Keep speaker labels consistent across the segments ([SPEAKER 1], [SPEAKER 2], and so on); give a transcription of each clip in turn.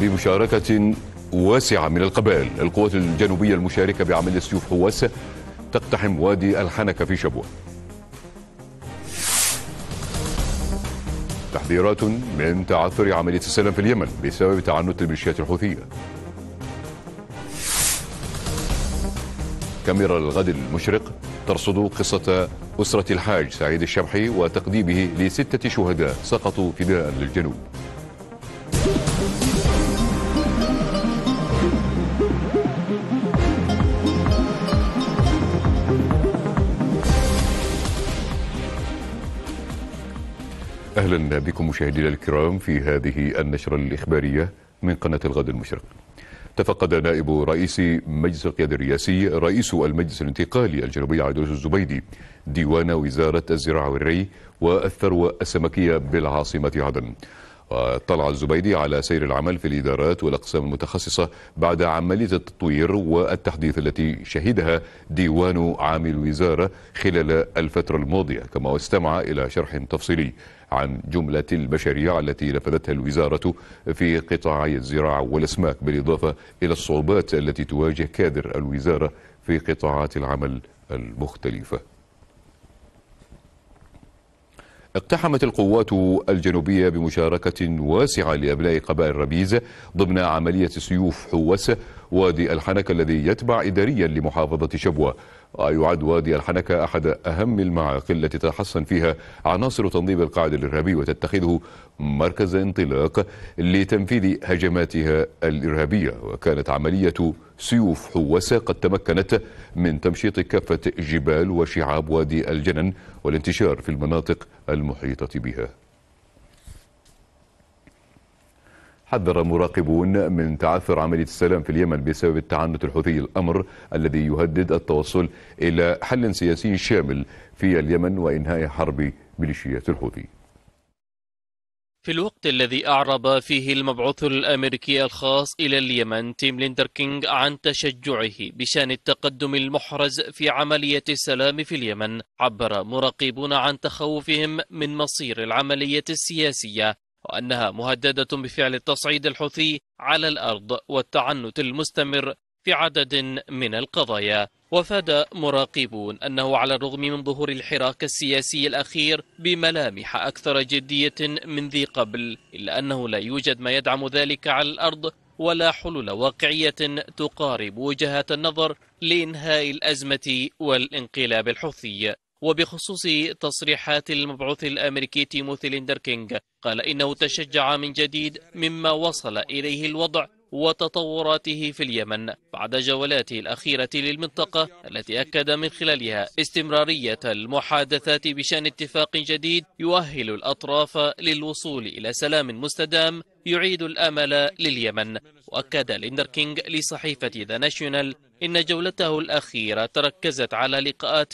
[SPEAKER 1] بمشاركة واسعة من القبائل القوات الجنوبية المشاركة بعملية سيوف حواس تقتحم وادي الحنكة في شبوة تحذيرات من تعثر عملية السلام في اليمن بسبب تعنت الميليشيات الحوثية كاميرا الغد المشرق ترصد قصة أسرة الحاج سعيد الشبحي وتقديمه لستة شهداء سقطوا فداء للجنوب أهلا بكم مشاهدينا الكرام في هذه النشرة الإخبارية من قناة الغد المشرق تفقد نائب رئيس مجلس القيادة الرئاسي رئيس المجلس الانتقالي الجنوبي عدوس الزبيدي ديوان وزارة الزراعة والري والثروة السمكية بالعاصمة عدن واطلع الزبيدي على سير العمل في الإدارات والأقسام المتخصصة بعد عملية التطوير والتحديث التي شهدها ديوان عام الوزارة خلال الفترة الماضية كما استمع إلى شرح تفصيلي عن جملة المشاريع التي نفذتها الوزارة في قطاعي الزراعة والأسماك بالإضافة إلى الصعوبات التي تواجه كادر الوزارة في قطاعات العمل المختلفة اقتحمت القوات الجنوبية بمشاركة واسعة لأبناء قبائل ربيز ضمن عملية سيوف حوسة وادي الحنكة الذي يتبع إداريا لمحافظة شبوة ويعد وادي الحنكة أحد أهم المعاقل التي تتحصن فيها عناصر تنظيم القاعدة الإرهابي وتتخذه مركز انطلاق لتنفيذ هجماتها الإرهابية وكانت عملية سيوف حوسة قد تمكنت من تمشيط كافة جبال وشعاب وادي الجنن والانتشار في المناطق المحيطة بها حذر مراقبون من تعثر عملية السلام في اليمن بسبب التعنت الحوثي الأمر الذي يهدد التوصل إلى حل سياسي شامل في اليمن وإنهاء حرب ميليشيات الحوثي
[SPEAKER 2] في الوقت الذي أعرب فيه المبعوث الأمريكي الخاص إلى اليمن تيم ليندر كينغ عن تشجعه بشان التقدم المحرز في عملية السلام في اليمن عبر مراقبون عن تخوفهم من مصير العملية السياسية وأنها مهددة بفعل التصعيد الحوثي على الأرض والتعنت المستمر في عدد من القضايا وفاد مراقبون أنه على الرغم من ظهور الحراك السياسي الأخير بملامح أكثر جدية من ذي قبل إلا أنه لا يوجد ما يدعم ذلك على الأرض ولا حلول واقعية تقارب وجهات النظر لإنهاء الأزمة والانقلاب الحوثي وبخصوص تصريحات المبعوث الأمريكي تيموثي ليندر كينج قال إنه تشجع من جديد مما وصل إليه الوضع وتطوراته في اليمن بعد جولاته الأخيرة للمنطقة التي أكد من خلالها استمرارية المحادثات بشأن اتفاق جديد يؤهل الأطراف للوصول إلى سلام مستدام يعيد الأمل لليمن وأكد ليندر كينج لصحيفة ذا ناشيونال إن جولته الأخيرة تركزت على لقاءات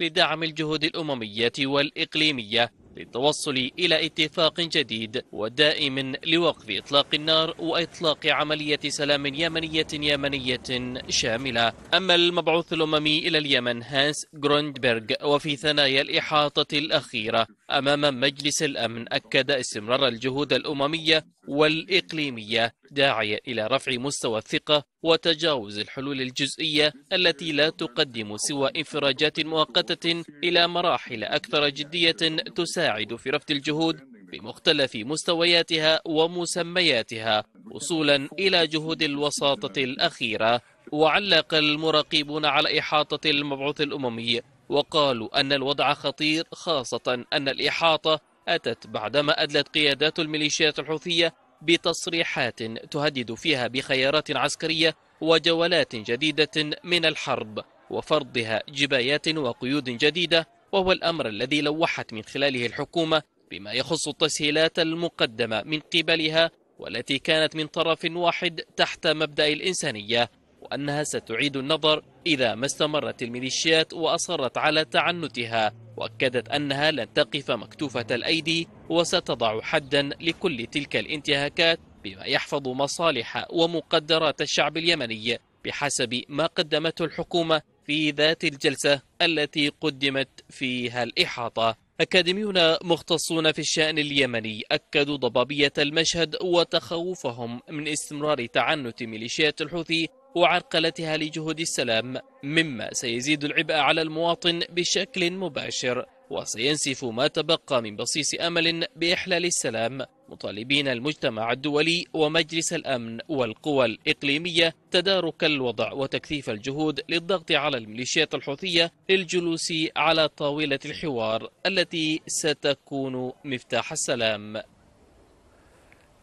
[SPEAKER 2] لدعم الجهود الأممية والإقليمية للتوصل إلى اتفاق جديد ودائم لوقف إطلاق النار وإطلاق عملية سلام يمنية يمنية شاملة أما المبعوث الأممي إلى اليمن هانس جروندبرغ وفي ثنايا الإحاطة الأخيرة أمام مجلس الأمن أكد استمرار الجهود الأممية والإقليمية داعية إلى رفع مستوى الثقة وتجاوز الحلول الجزئية التي لا تقدم سوى انفراجات مؤقتة إلى مراحل أكثر جدية تساعد في رفض الجهود بمختلف مستوياتها ومسمياتها وصولا إلى جهود الوساطة الأخيرة وعلق المراقبون على إحاطة المبعوث الأممي وقالوا أن الوضع خطير خاصة أن الإحاطة أتت بعدما أدلت قيادات الميليشيات الحوثية بتصريحات تهدد فيها بخيارات عسكرية وجولات جديدة من الحرب وفرضها جبايات وقيود جديدة وهو الأمر الذي لوحت من خلاله الحكومة بما يخص التسهيلات المقدمة من قبلها والتي كانت من طرف واحد تحت مبدأ الإنسانية وأنها ستعيد النظر إذا ما استمرت الميليشيات وأصرت على تعنتها واكدت انها لن تقف مكتوفه الايدي وستضع حدا لكل تلك الانتهاكات بما يحفظ مصالح ومقدرات الشعب اليمني بحسب ما قدمته الحكومه في ذات الجلسه التي قدمت فيها الاحاطه أكاديميون مختصون في الشأن اليمني أكدوا ضبابية المشهد وتخوفهم من استمرار تعنت ميليشيات الحوثي وعرقلتها لجهود السلام مما سيزيد العبء على المواطن بشكل مباشر وسينسف ما تبقى من بصيص أمل بإحلال السلام مطالبين المجتمع الدولي ومجلس الأمن والقوى الإقليمية تدارك الوضع وتكثيف الجهود للضغط على الميليشيات الحوثية للجلوس على طاولة الحوار التي ستكون مفتاح السلام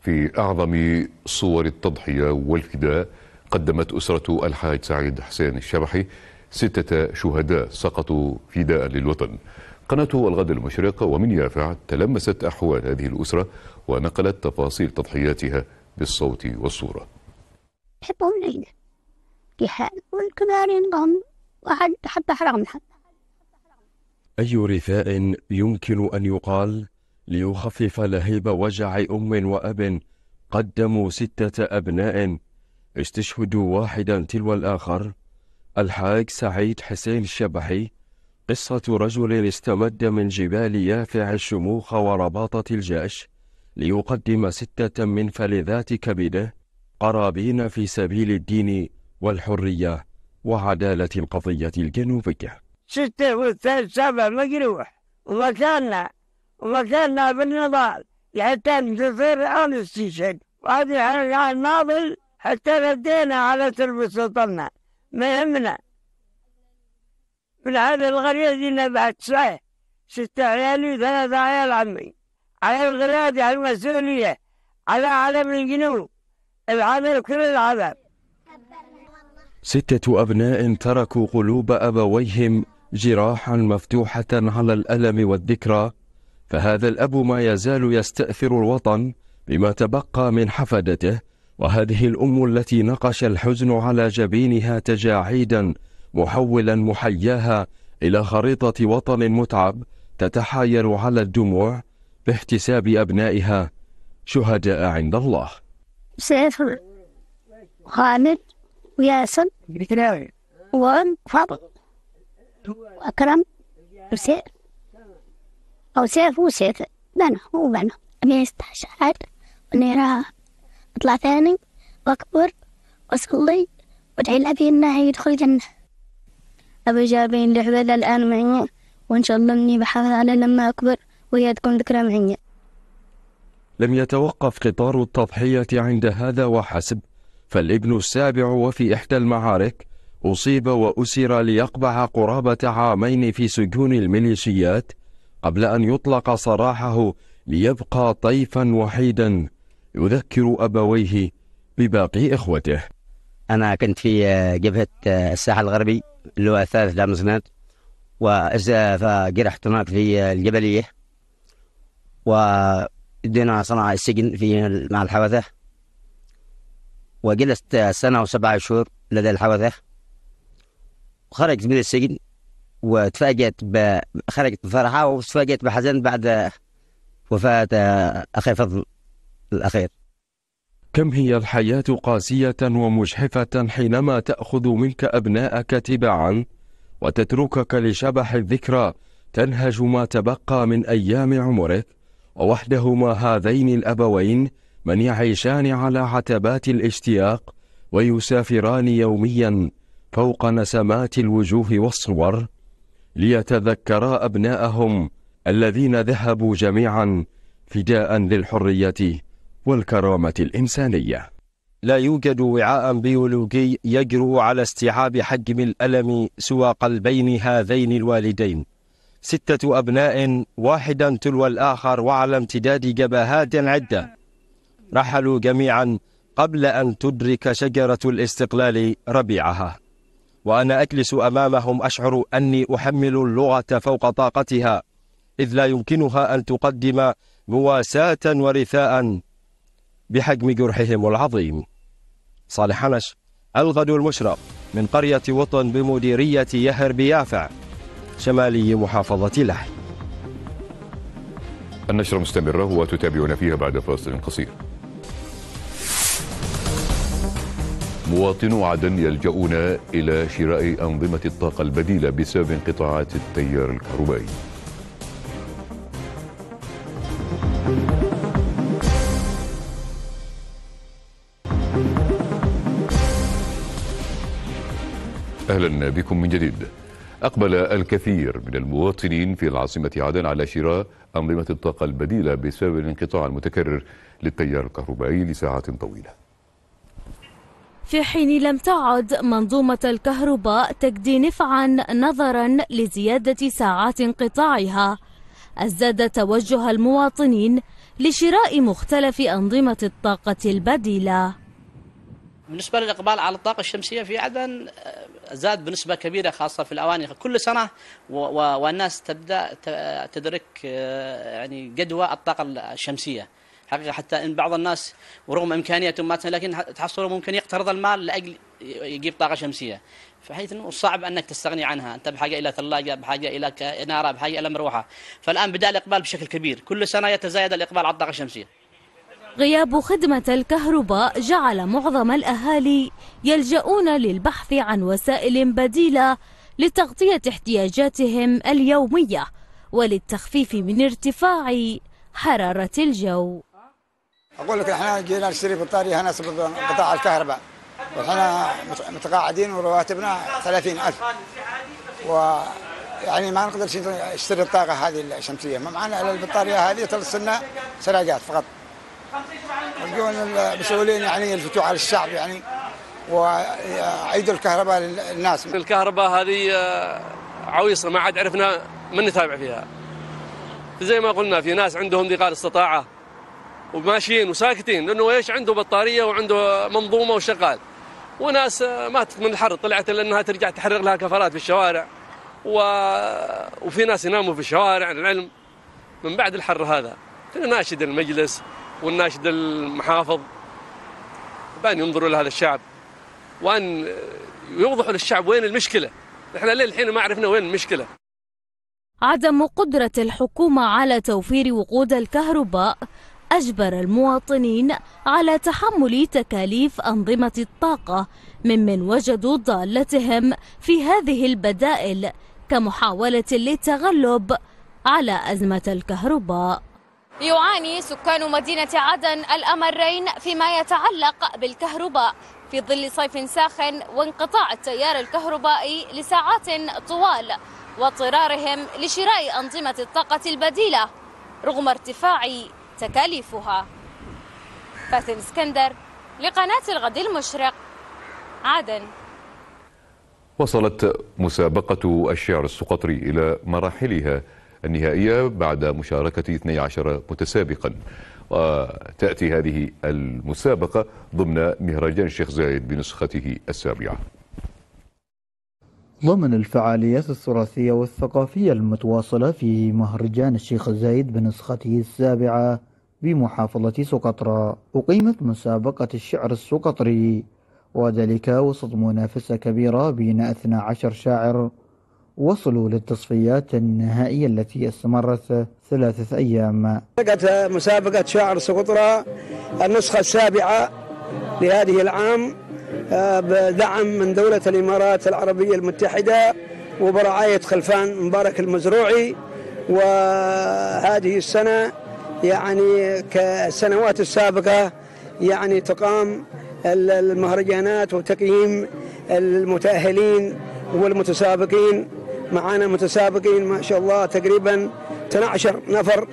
[SPEAKER 1] في أعظم صور التضحية والفداء قدمت أسرة الحاج سعيد حسين الشبحي ستة شهداء سقطوا فداء للوطن قناة الغد المشرق ومن يافع تلمست أحوال هذه الأسرة ونقلت تفاصيل تضحياتها بالصوت والصورة
[SPEAKER 3] حبهم لينا حال والكبار ينضم وعد حتى حرام حد
[SPEAKER 4] أي رثاء يمكن أن يقال ليخفف لهيب وجع أم وأب قدموا ستة أبناء استشهدوا واحدا تلو الآخر الحاج سعيد حسين الشبحي قصة رجل استمد من جبال يافع الشموخ ورباطة الجاش ليقدم ستة من فلذات كبده قرابين في سبيل الدين والحرية وعدالة القضية الجنوبية
[SPEAKER 5] ستة وثلاث سبع مجروح ومكاننا ومكاننا بالنضال حتى تصير أمن وهذه على الناضل حتى ردينا على تربة وطننا ما يهمنا من هذا الغرية دينا بعد تسعة ستة عيالي وثلاثة عيال عمي على الغرادي على المسؤولية على علم الجنوب العالم كل العذاب
[SPEAKER 4] ستة أبناء تركوا قلوب أبويهم جراحا مفتوحة على الألم والذكرى فهذا الأب ما يزال يستأثر الوطن بما تبقى من حفدته وهذه الأم التي نقش الحزن على جبينها تجاعيدا محولا محياها إلى خريطة وطن متعب تتحاير على الدموع باحتساب أبنائها شهداء عند الله
[SPEAKER 3] سيف خالد وياسر وأم فضل وأكرم وسيف أو سيف وسيف بنا هو بنا 15 عاد أطلع ثاني وأكبر وأصلي وأدعي لأبي إنه يدخل الجنة أبي جابين لعبه الآن معي وإن شاء الله إني بحافظ على لما أكبر وهي تكون ذكرى معي
[SPEAKER 4] لم يتوقف قطار التضحية عند هذا وحسب فالابن السابع وفي إحدى المعارك أصيب وأسر ليقبع قرابة عامين في سجون الميليشيات قبل أن يطلق سراحه ليبقى طيفا وحيدا يذكر أبويه بباقي إخوته أنا كنت في آه، جبهة آه، الساحل الغربي اللي هو الثالث دامزنات فجرحت هناك في آه، الجبلية ودينا صنع السجن في مع الحوثة وجلست سنة وسبعة شهور لدى الحوثة وخرجت من السجن وتفاجأت خرجت بفرحة وتفاجأت بحزن بعد وفاة أخي فضل الأخير كم هي الحياة قاسية ومجحفة حينما تأخذ منك أبناءك تباعا وتتركك لشبح الذكرى تنهج ما تبقى من أيام عمرك ووحدهما هذين الأبوين من يعيشان على عتبات الاشتياق ويسافران يوميا فوق نسمات الوجوه والصور ليتذكرا أبناءهم الذين ذهبوا جميعا فداء للحرية والكرامة الإنسانية لا يوجد وعاء بيولوجي يجرؤ على استيعاب حجم الألم سوى قلبين هذين الوالدين ستة أبناء واحدا تلو الآخر وعلى امتداد جبهات عدة رحلوا جميعا قبل أن تدرك شجرة الاستقلال ربيعها وأنا أجلس أمامهم أشعر أني أحمل اللغة فوق طاقتها إذ لا يمكنها أن تقدم مواساة ورثاء بحجم جرحهم العظيم صالح حنش الغد المشرق من قرية وطن بمديرية يهر بيافع شمالي محافظة لحي
[SPEAKER 1] النشرة مستمرة وتتابعون فيها بعد فاصل قصير مواطنو عدن يلجؤون إلى شراء أنظمة الطاقة البديلة بسبب انقطاعات التيار الكهربائي أهلا بكم من جديد أقبل الكثير من المواطنين في العاصمة عدن على شراء أنظمة الطاقة البديلة بسبب الانقطاع المتكرر للتيار الكهربائي لساعات طويلة
[SPEAKER 3] في حين لم تعد منظومة الكهرباء تجدي نفعا نظرا لزيادة ساعات انقطاعها أزداد توجه المواطنين لشراء مختلف أنظمة الطاقة البديلة
[SPEAKER 2] بالنسبة للإقبال على الطاقة الشمسية في عدن آه، زاد بنسبة كبيرة خاصة في الأواني كل سنة والناس تبدأ تدرك آه، يعني جدوى الطاقة الشمسية حقيقة حتى إن بعض الناس ورغم إمكانياتهم ما لكن تحصلوا ممكن يقترض المال لأجل يجيب طاقة شمسية بحيث انه صعب انك تستغني عنها، انت بحاجه الى ثلاجه، بحاجه الى اناره، بحاجه الى مروحه، فالان بدا الاقبال بشكل كبير، كل سنه يتزايد الاقبال على الطاقه الشمسيه.
[SPEAKER 3] غياب خدمة الكهرباء جعل معظم الأهالي يلجؤون للبحث عن وسائل بديلة لتغطية احتياجاتهم اليومية وللتخفيف من ارتفاع حرارة الجو
[SPEAKER 5] أقول لك إحنا جينا نشتري بطارية هنا قطاع الكهرباء وإحنا متقاعدين ورواتبنا 30000 و يعني ما نقدرش نشتري الطاقة هذه الشمسية ما معنا إلا البطارية هذه ترسلنا سراجات فقط أرجو المسؤولين يعني يلفتوا على الشعب يعني ويعيدوا الكهرباء للناس
[SPEAKER 2] الكهرباء هذه آه، عويصة ما عاد عرفنا من نتابع فيها زي ما قلنا في ناس عندهم ذقال استطاعة وماشيين وساكتين لأنه ايش عنده بطارية وعنده منظومة وشغال وناس آه، ماتت من الحر طلعت لأنها ترجع تحرق لها كفرات في الشوارع و... وفي ناس يناموا في الشوارع العلم من بعد الحر هذا ناشد المجلس والناشد المحافظ بأن ينظروا لهذا الشعب وأن يوضحوا للشعب وين المشكلة احنا ليه الحين ما عرفنا وين المشكلة
[SPEAKER 3] عدم قدرة الحكومة على توفير وقود الكهرباء أجبر المواطنين على تحمل تكاليف أنظمة الطاقة ممن وجدوا ضالتهم في هذه البدائل كمحاولة للتغلب على أزمة الكهرباء يعاني سكان مدينة عدن الأمرين فيما يتعلق بالكهرباء في ظل صيف ساخن وانقطاع التيار الكهربائي لساعات طوال واضطرارهم لشراء أنظمة الطاقة البديلة رغم ارتفاع تكاليفها فاتن اسكندر لقناة الغد المشرق عدن
[SPEAKER 1] وصلت مسابقة الشعر السقطري إلى مراحلها النهائية بعد مشاركة 12 متسابقا وتأتي هذه المسابقة ضمن مهرجان الشيخ زايد بنسخته السابعة
[SPEAKER 5] ضمن الفعاليات التراثية والثقافية المتواصلة في مهرجان الشيخ زايد بنسخته السابعة بمحافظة سقطرى أقيمت مسابقة الشعر السقطري وذلك وسط منافسة كبيرة بين 12 شاعر وصلوا للتصفيات النهائية التي استمرت ثلاثة أيام مسابقة شاعر سقطرى النسخة السابعة لهذه العام آه، بدعم من دولة الإمارات العربية المتحدة وبرعاية خلفان مبارك المزروعي وهذه السنة يعني كالسنوات السابقة يعني تقام المهرجانات وتقييم المتأهلين والمتسابقين معانا متسابقين ما شاء الله تقريبا 12 نفر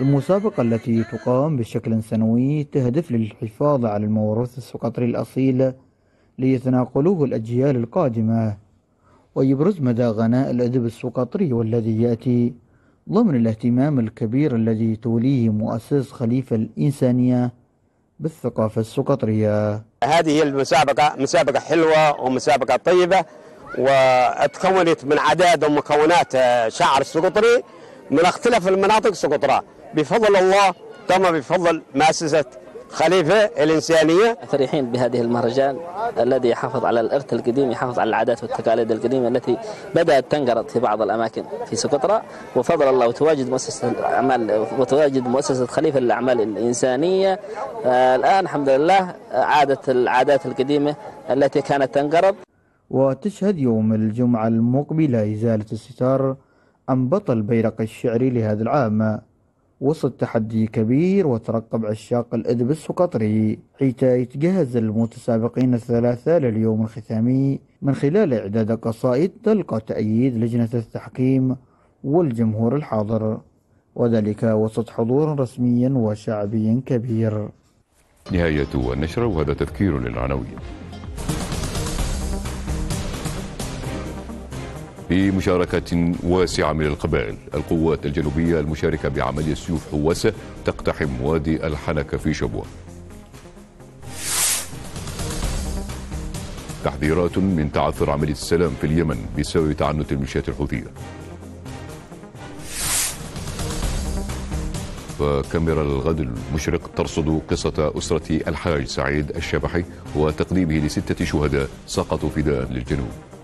[SPEAKER 5] المسابقة التي تقام بشكل سنوي تهدف للحفاظ على الموروث السقطري الأصيل ليتناقلوه الأجيال القادمة ويبرز مدى غناء الأدب السقطري والذي يأتي ضمن الاهتمام الكبير الذي توليه مؤسس خليفة الإنسانية بالثقافة السقطرية هذه المسابقة مسابقة حلوة ومسابقة طيبة وتكونت من عدد ومكونات شعر السقطري من اختلاف المناطق سقطرى بفضل
[SPEAKER 2] الله كما بفضل مؤسسة خليفة الإنسانية فرحين بهذه المهرجان الذي يحافظ على الإرث القديم يحافظ على العادات والتقاليد القديمة التي بدأت تنقرض في بعض الأماكن في سقطرى وفضل الله وتواجد مؤسسة الأعمال وتواجد مؤسسة خليفة للأعمال الإنسانية آه، الآن الحمد لله آه، عادت العادات القديمة التي كانت تنقرض
[SPEAKER 5] وتشهد يوم الجمعة المقبلة إزالة الستار عن بطل بيرق الشعري لهذا العام وسط تحدي كبير وترقب عشاق الأدب السقطري حيث يتجهز المتسابقين الثلاثة لليوم الختامي من خلال إعداد قصائد تلقى تأييد لجنة التحكيم والجمهور الحاضر وذلك وسط حضور رسمي وشعبي كبير
[SPEAKER 1] نهاية النشرة وهذا تذكير للعناوين بمشاركة واسعة من القبائل القوات الجنوبية المشاركة بعملية سيوف حواسة تقتحم وادي الحنكة في شبوة تحذيرات من تعثر عملية السلام في اليمن بسبب تعنت الميليشيات الحوثية وكاميرا الغد المشرق ترصد قصة أسرة الحاج سعيد الشبحي وتقديمه لستة شهداء سقطوا فداء للجنوب